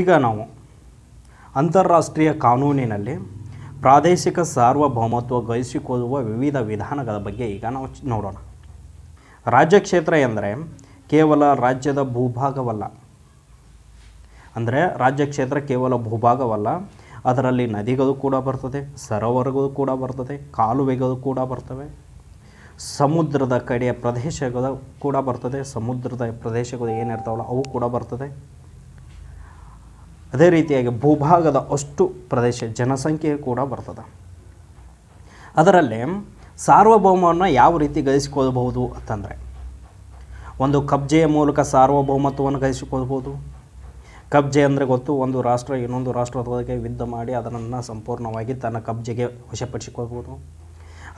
ಈಗ ನಾವು ಅಂತಾರಾಷ್ಟ್ರೀಯ ಕಾನೂನಿನಲ್ಲಿ ಪ್ರಾದೇಶಿಕ ಸಾರ್ವಭೌಮತ್ವ ಗಳಿಸಿಕೊಳ್ಳುವ ವಿವಿಧ ವಿಧಾನಗಳ ಬಗ್ಗೆ ಈಗ ನಾವು ನೋಡೋಣ ರಾಜ್ಯ ಕ್ಷೇತ್ರ ಎಂದರೆ ಕೇವಲ ರಾಜ್ಯದ ಭೂಭಾಗವಲ್ಲ ಅಂದರೆ ರಾಜ್ಯ ಕ್ಷೇತ್ರ ಕೇವಲ ಭೂಭಾಗವಲ್ಲ ಅದರಲ್ಲಿ ನದಿಗಳು ಕೂಡ ಬರ್ತದೆ ಸರೋವರಗಳು ಕೂಡ ಬರ್ತದೆ ಕಾಲುವೆಗಳು ಕೂಡ ಬರ್ತವೆ ಸಮುದ್ರದ ಕಡೆಯ ಪ್ರದೇಶಗಳು ಕೂಡ ಬರ್ತದೆ ಸಮುದ್ರದ ಪ್ರದೇಶಗಳು ಏನಿರ್ತಾವಲ್ಲ ಅವು ಕೂಡ ಬರ್ತದೆ ಅದೇ ರೀತಿಯಾಗಿ ಭೂಭಾಗದ ಅಷ್ಟು ಪ್ರದೇಶ ಜನಸಂಖ್ಯೆ ಕೂಡ ಬರ್ತದೆ ಅದರಲ್ಲಿ ಸಾರ್ವಭೌಮವನ್ನು ಯಾವ ರೀತಿ ಗಳಿಸಿಕೊಳ್ಬಹುದು ಅಂತಂದರೆ ಒಂದು ಕಬ್ಜೆಯ ಮೂಲಕ ಸಾರ್ವಭೌಮತ್ವವನ್ನು ಗಳಿಸಿಕೊಳ್ಬೋದು ಕಬ್ಜೆ ಅಂದರೆ ಗೊತ್ತು ಒಂದು ರಾಷ್ಟ್ರ ಇನ್ನೊಂದು ರಾಷ್ಟ್ರದೊಳಗೆ ಯುದ್ಧ ಮಾಡಿ ಅದನ್ನು ಸಂಪೂರ್ಣವಾಗಿ ತನ್ನ ಕಬ್ಜೆಗೆ ವಶಪಡಿಸಿಕೊಳ್ಬೋದು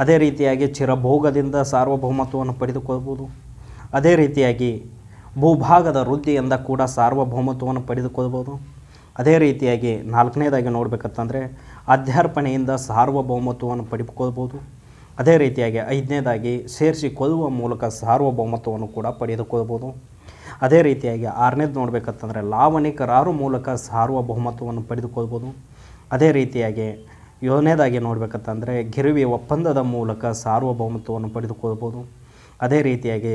ಅದೇ ರೀತಿಯಾಗಿ ಚಿರಭೋಗದಿಂದ ಸಾರ್ವಭೌಮತ್ವವನ್ನು ಪಡೆದುಕೊಳ್ಬೋದು ಅದೇ ರೀತಿಯಾಗಿ ಭೂಭಾಗದ ವೃದ್ಧಿಯಿಂದ ಕೂಡ ಸಾರ್ವಭೌಮತ್ವವನ್ನು ಪಡೆದುಕೊಳ್ಬೋದು ಅದೇ ರೀತಿಯಾಗಿ ನಾಲ್ಕನೇದಾಗಿ ನೋಡಬೇಕಂತಂದರೆ ಅಧ್ಯಾರ್ಪಣೆಯಿಂದ ಸಾರ್ವಭೌಮತ್ವವನ್ನು ಪಡೆದುಕೊಳ್ಬೋದು ಅದೇ ರೀತಿಯಾಗಿ ಐದನೇದಾಗಿ ಸೇರಿಸಿ ಕೊಲ್ಲುವ ಮೂಲಕ ಸಾರ್ವಭೌಮತ್ವವನ್ನು ಕೂಡ ಪಡೆದುಕೊಳ್ಬೋದು ಅದೇ ರೀತಿಯಾಗಿ ಆರನೇದು ನೋಡಬೇಕಂತಂದರೆ ಲಾವಣಿಕರಾರು ಮೂಲಕ ಸಾರ್ವಭೌಮತ್ವವನ್ನು ಪಡೆದುಕೊಳ್ಬೋದು ಅದೇ ರೀತಿಯಾಗಿ ಏಳನೇದಾಗಿ ನೋಡಬೇಕಂತಂದರೆ ಗಿರಿವಿ ಒಪ್ಪಂದದ ಮೂಲಕ ಸಾರ್ವಭೌಮತ್ವವನ್ನು ಪಡೆದುಕೊಳ್ಬೋದು ಅದೇ ರೀತಿಯಾಗಿ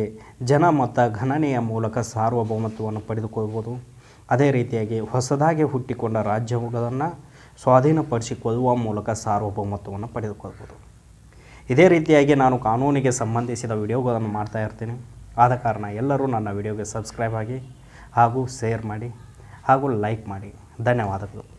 ಜನ ಮತ ಗಣನೆಯ ಮೂಲಕ ಸಾರ್ವಭೌಮತ್ವವನ್ನು ಪಡೆದುಕೊಳ್ಬೋದು ಅದೇ ರೀತಿಯಾಗಿ ಹೊಸದಾಗಿ ಹುಟ್ಟಿಕೊಂಡ ರಾಜ್ಯಗಳನ್ನು ಸ್ವಾಧೀನಪಡಿಸಿಕೊಳ್ಳುವ ಮೂಲಕ ಸಾರ್ವಭೌಮತ್ವವನ್ನು ಪಡೆದುಕೊಳ್ಬೋದು ಇದೇ ರೀತಿಯಾಗಿ ನಾನು ಕಾನೂನಿಗೆ ಸಂಬಂಧಿಸಿದ ವಿಡಿಯೋಗಳನ್ನು ಮಾಡ್ತಾ ಇರ್ತೀನಿ ಆದ ಕಾರಣ ಎಲ್ಲರೂ ನನ್ನ ವಿಡಿಯೋಗೆ ಸಬ್ಸ್ಕ್ರೈಬ್ ಆಗಿ ಹಾಗೂ ಶೇರ್ ಮಾಡಿ ಹಾಗೂ ಲೈಕ್ ಮಾಡಿ ಧನ್ಯವಾದಗಳು